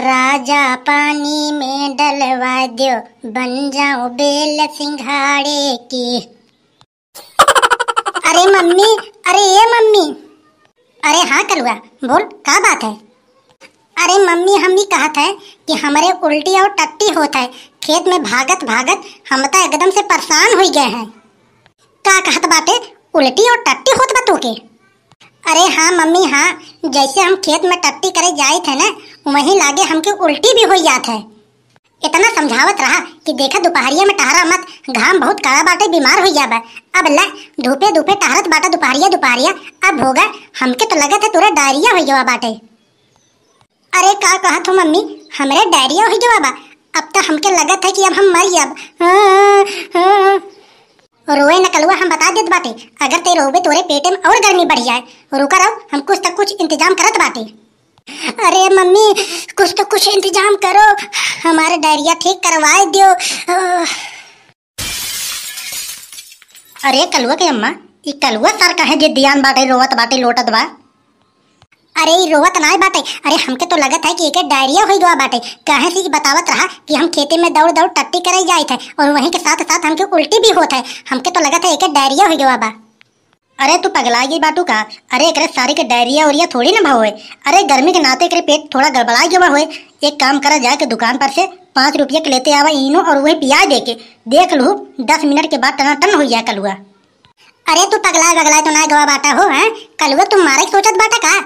राजा पानी में डलवा दियो बन जाओ बेल सिंघाड़े की अरे मम्मी अरे ये मम्मी अरे हाँ करुआ बोल क्या बात है अरे मम्मी हम भी कहा था कि हमारे उल्टी और टट्टी होता है खेत में भागत भागत हम तो एकदम से परेशान हो गए हैं का कहत है उल्टी और टट्टी होत बतू के अरे हाँ मम्मी हाँ जैसे हम खेत में टट्टी करे जाए थे ना वहीं लागे हमके उल्टी भी हो जात है इतना समझावत रहा कि देखा दोपहरिया में टहरा मत घाम बहुत कड़ा बाटे बीमार हो जाबा अब ल धूपे धूपे टहरत बाटा दोपहरिया दोपहरिया अब होगा हमके तो लगा था तुरा डायरिया हो जावा बाटे अरे का कहा तू मम्मी हमारे डायरिया हो जावा अब तो हमके लगा था कि अब हम मर जाब हाँ, हाँ, हाँ। रोए न कलुआ हम बता देत बाटे अगर ते रोबे तोरे पेट में और गर्मी बढ़ जाए रुका रहो हम कुछ तक कुछ इंतजाम करत बाटे अरे मम्मी कुछ तो कुछ इंतजाम करो हमारे डायरिया ठीक करवाए दियो अरे कलुआ के अम्मा ये कलुआ सर कहे जे ध्यान बाटे रोवत बाटे लोटत बा अरे रोहत ना बाटे अरे हमके तो लगत है कि एक डायरिया हो गया बाटे कहे से बतावत रहा कि हम खेते में दौड़ दौड़ टट्टी करे जाए थे और वहीं के साथ साथ हमके उल्टी भी होता है हमके तो लगत है एक डायरिया हो गया बा अरे तू पगला गई बाटू का अरे एक सारी के डायरिया उरिया थोड़ी ना भाव अरे गर्मी के नाते करे पेट थोड़ा गड़बड़ा गया हुए एक काम करा जाए के दुकान पर से पाँच रुपये के लेते आवा इनो और वही पिया दे के देख लू दस मिनट के बाद टना टन हो जाए कलुआ अरे तू पगला बगला तो ना गवा बाटा हो है कलुआ तुम मारे सोचत बाटा का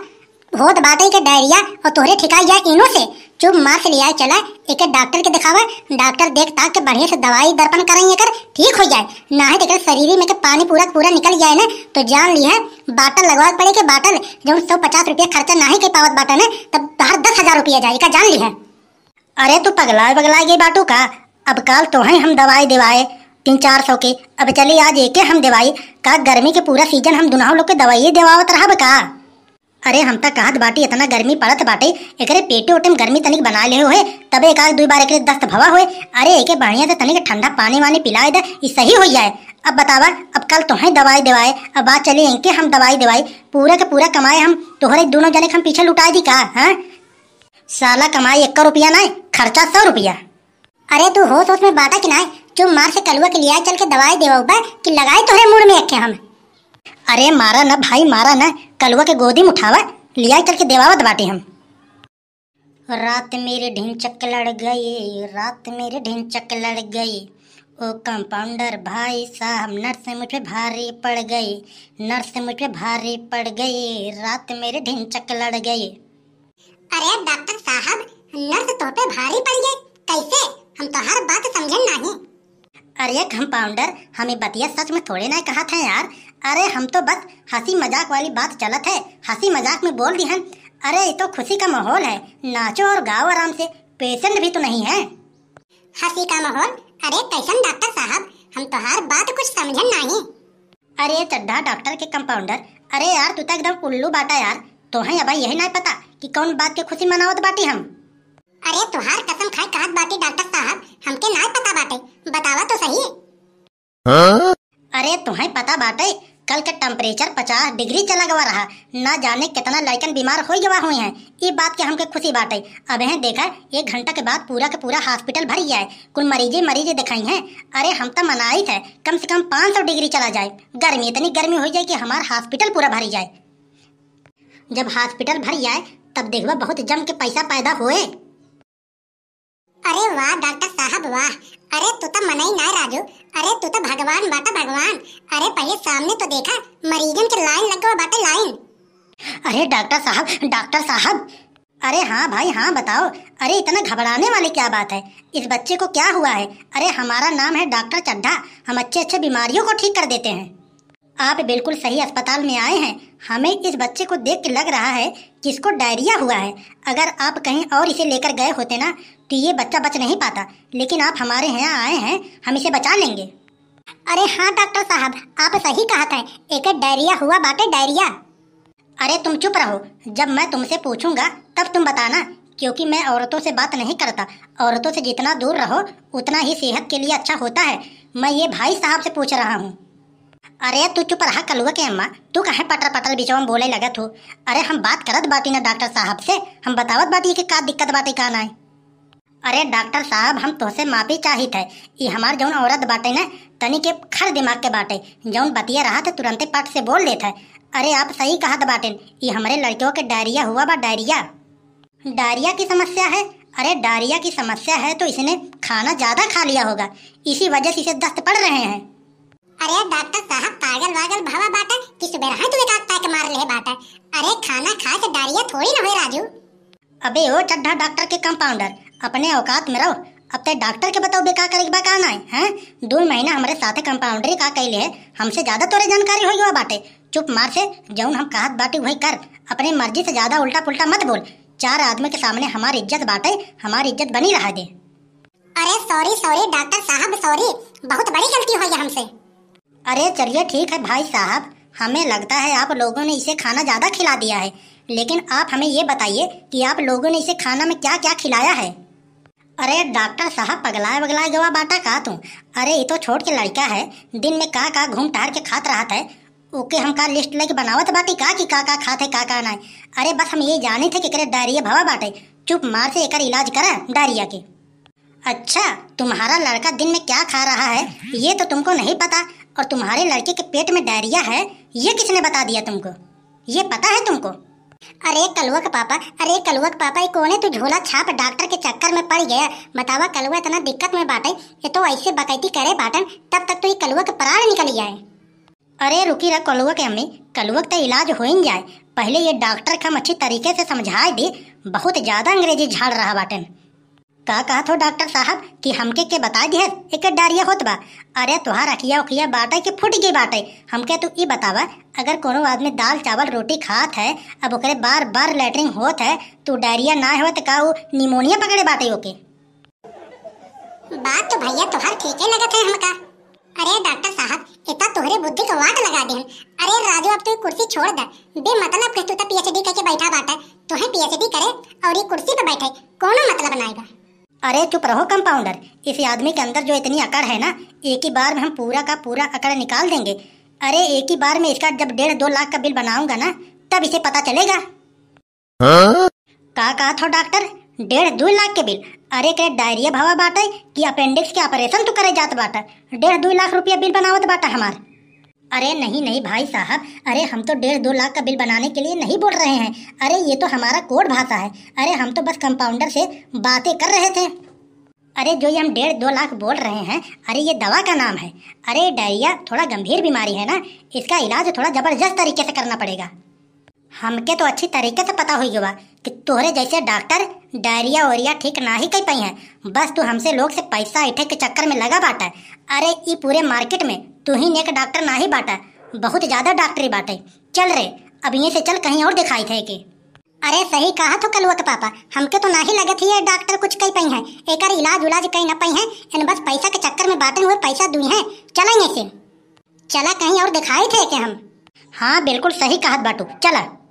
बहुत बातें के डायरिया और तोहरे ठिका जाए इनो से चुप मार से लिया चला एक डॉक्टर के दिखावा डॉक्टर देख ताक के बढ़िया से दवाई दर्पण करेंगे कर ठीक हो जाए ना है देखकर शरीर में के पानी पूरा पूरा निकल जाए ना तो जान लिया बाटल लगवा पड़े के बाटल जो सौ पचास रुपया खर्चा ना ही कर पावत बाटल है तब बाहर दस हजार रुपया जाए का जान लिया अरे तू पगला पगला गई बाटू का अब कल तो है हम दवाई दिवाए तीन चार सौ के अब चले आज एक हम दवाई का गर्मी के पूरा सीजन हम दोनों लोग के दवाई दवावत रहा का अरे हम तक कहत बाटी इतना गर्मी पड़त बाटे एकरे पेटे ओटे में गर्मी तनिक बना ले हुए तब एक आध दो बार एक दस्त भवा हुए अरे एक बढ़िया से तनिक ठंडा पानी वानी पिलाए दे ई सही हो जाए अब बतावा अब कल तोहें दवाई दवाए अब बात चली इनके हम दवाई देवाई पूरा के पूरा कमाए हम तोहरे दोनों जने हम पीछे लुटाए दी का है हाँ? साला कमाई एक रुपया ना खर्चा सौ रुपया अरे तू होश होश में बात है कि ना चुम मार से कलुआ के लिया चल के दवाई देवा कि लगाए तुहरे मुड़ में रखे हम अरे मारा ना भाई मारा ना कलुआ के गोदी में उठावा लिया करके देवावत बाटे हम रात मेरे ढिंचक लड़ गए रात मेरे ढिंचक लड़ गए ओ कंपाउंडर भाई साहब नर्स मुझ पे भारी पड़ गए नर्स मुझ पे भारी पड़ गए रात मेरे ढिंचक लड़ गए अरे डॉक्टर साहब नर्स तो पे भारी पड़ गए कैसे हम तो हर बात समझे नहीं अरे कंपाउंडर हमें बतिया सच में थोड़े ना कहा था यार अरे हम तो बस हंसी मजाक वाली बात चलत है हंसी मजाक में बोल दी हम अरे ये तो खुशी का माहौल है नाचो और गाओ आराम से पेशेंट भी तो नहीं है हंसी का माहौल अरे कैसन डॉक्टर साहब हम तो हर बात कुछ समझन नहीं अरे चड्ढा डॉक्टर के कंपाउंडर अरे यार तू तो एकदम उल्लू बाटा यार तो है अब यही नहीं पता कि कौन बात के खुशी मनावत बाटी हम अरे तुहार कसम खाए कहत बाटी डॉक्टर साहब हमके ना पता बाटे बतावा तो सही हाँ? अरे तुम्हें पता बाटे कल का टेम्परेचर पचास डिग्री चला गवा रहा ना जाने कितना लड़कन बीमार हो गवा हुए हैं ये बात के हमके खुशी बात है अब है देखा एक घंटा के बाद पूरा के पूरा हॉस्पिटल भर गया है कुल मरीजे मरीजे दिखाई हैं अरे हम तो मनाई थे कम से कम पाँच सौ डिग्री चला जाए गर्मी इतनी गर्मी हो जाए कि हमारा हॉस्पिटल पूरा भरी जाए जब हॉस्पिटल भर जाए तब देखवा बहुत जम के पैसा पैदा हुए अरे वाह डॉक्टर साहब वाह अरे तू तो मना ही ना राजू अरे तू तो भगवान बाटा भगवान अरे पहले सामने तो देखा मरीजन के लाइन लगा बाटा लाइन अरे डॉक्टर साहब डॉक्टर साहब अरे हाँ भाई हाँ बताओ अरे इतना घबराने वाली क्या बात है इस बच्चे को क्या हुआ है अरे हमारा नाम है डॉक्टर चड्ढा हम अच्छे अच्छे बीमारियों को ठीक कर देते हैं आप बिल्कुल सही अस्पताल में आए हैं हमें इस बच्चे को देख के लग रहा है कि इसको डायरिया हुआ है अगर आप कहीं और इसे लेकर गए होते ना तो ये बच्चा बच नहीं पाता लेकिन आप हमारे यहाँ आए हैं हम इसे बचा लेंगे अरे हाँ डॉक्टर साहब आप सही कहा था एक डायरिया हुआ बाटे डायरिया अरे तुम चुप रहो जब मैं तुमसे पूछूंगा तब तुम बताना क्योंकि मैं औरतों से बात नहीं करता औरतों से जितना दूर रहो उतना ही सेहत के लिए अच्छा होता है मैं ये भाई साहब से पूछ रहा हूँ अरे तू चुप रहा कलुआ के अम्मा तू कहे पटर पटल बिचवा बोले लगा तू अरे हम बात करत बाती ना डॉक्टर साहब से हम बतावत बाटी कि का दिक्कत बाटी का ना अरे डॉक्टर साहब हम तोहसे माफी चाहित है ये हमार जौन औरत बाटे ना तनी के खर दिमाग के बाटे जौन बतिया रहा था तुरंत पट से बोल लेता है अरे आप सही कहा था बाटे ये हमारे लड़कियों के डायरिया हुआ बा डायरिया डायरिया की समस्या है अरे डायरिया की समस्या है तो इसने खाना ज़्यादा खा लिया होगा इसी वजह से इसे दस्त पड़ रहे हैं अरे डॉक्टर साहब पागल वागल भावा बाटा कि सुबह रहा तुम्हें काकता पैक मार ले बाटा अरे खाना खा के डारिया थोड़ी ना हो राजू अबे ओ चड्ढा डॉक्टर के कंपाउंडर अपने औकात में रहो अब ते डॉक्टर के बताओ बेकार करे बा कहना है हैं दो महीना हमारे साथे कंपाउंडर का कहले है हमसे ज्यादा तोरे जानकारी होई बाटे चुप मार से जौन हम कहत बाटे वही कर अपने मर्जी से ज्यादा उल्टा पुल्टा मत बोल चार आदमी के सामने हमारी इज्जत बाटे हमारी इज्जत बनी रहा दे अरे सॉरी सॉरी डॉक्टर साहब सॉरी बहुत बड़ी गलती हो गई हमसे अरे चलिए ठीक है भाई साहब हमें लगता है आप लोगों ने इसे खाना ज़्यादा खिला दिया है लेकिन आप हमें ये बताइए कि आप लोगों ने इसे खाना में क्या क्या खिलाया है अरे डॉक्टर साहब पगलाए पगलाए गवा बाटा का तू अरे ये तो छोट के लड़का है दिन में का का घूम टहर के खात रहा था ओके हम का लिस्ट लेके बनावत बाटी का कि का का खाते का का ना अरे बस हम ये जाने थे कि करे डायरिया भवा बाटे चुप मार से एक इलाज करा डायरिया के अच्छा तुम्हारा लड़का दिन में क्या खा रहा है ये तो तुमको नहीं पता और तुम्हारे लड़के के पेट में डायरिया है ये किसने बता दिया तुमको ये पता है तुमको अरे कलुआ का पापा अरे कलुआ का पापा एक तू झोला छाप डॉक्टर के चक्कर में पड़ गया बतावा कलुआ इतना दिक्कत में बाटे ये तो ऐसे बकैती करे बाटन तब तक तो ये कलुआ के प्राण निकल जाए अरे रुकी रख कलुआ के अम्मी कलुआ का तो इलाज हो ही जाए पहले ये डॉक्टर हम अच्छी तरीके से समझाए दी बहुत ज़्यादा अंग्रेजी झाड़ रहा बाटन का कहा थो डॉक्टर साहब कि हमके के बता दिया एक डारिया होत बा अरे तुहार अखिया उखिया बाटे कि फूट गई बाटे हमके तू ये बतावा अगर कोनो आदमी दाल चावल रोटी खात है अब ओकरे बार बार लेटरिंग होत है तो डायरिया ना हो तो का निमोनिया पकड़े बाटे ओके बात तो भैया तुहार ठीक ही लगत है हमका अरे डॉक्टर साहब इतना तुहरे बुद्धि को वाट लगा दे अरे राजू अब तू तो कुर्सी छोड़ दे बे मतलब के तू तो पीएचडी करके बैठा बाटा तोहे पीएचडी करे और ये कुर्सी पे बैठे कोनो मतलब ना आएगा अरे चुप रहो कंपाउंडर इस आदमी के अंदर जो इतनी अकड़ है ना एक ही बार में हम पूरा का पूरा अकड़ निकाल देंगे अरे एक ही बार में इसका जब डेढ़ दो लाख का बिल बनाऊंगा ना तब इसे पता चलेगा हाँ? का कहा था डॉक्टर डेढ़ दो लाख के बिल अरे करे डायरिया भावा बाटे कि अपेंडिक्स के ऑपरेशन तो करे जात बाटा डेढ़ दो लाख रुपया बिल बनावत बाटा हमारे अरे नहीं नहीं भाई साहब अरे हम तो डेढ़ दो लाख का बिल बनाने के लिए नहीं बोल रहे हैं अरे ये तो हमारा कोड भाषा है अरे हम तो बस कंपाउंडर से बातें कर रहे थे अरे जो ये हम डेढ़ दो लाख बोल रहे हैं अरे ये दवा का नाम है अरे डायरिया थोड़ा गंभीर बीमारी है ना इसका इलाज थोड़ा ज़बरदस्त तरीके से करना पड़ेगा हमके तो अच्छी तरीके से पता हुई हुआ कि तोहरे जैसे डॉक्टर डायरिया ओरिया ठीक ना ही कह पाई हैं बस तू हमसे लोग से पैसा इठे के चक्कर में लगा बाटा अरे ये पूरे मार्केट में तू ही नेक डॉक्टर ना ही बाटा बहुत ज़्यादा डॉक्टरी बाटे चल रे अब ये से चल कहीं और दिखाई थे के अरे सही कहा तो कलुआ के पापा हमके तो ना ही लगे थी डॉक्टर कुछ कही पाई है एक इलाज उलाज कहीं ना पाई है इन बस पैसा के चक्कर में बाटे हुए पैसा दुई है चला से चला कहीं और दिखाई थे के हम हाँ बिल्कुल सही कहा बाटू चला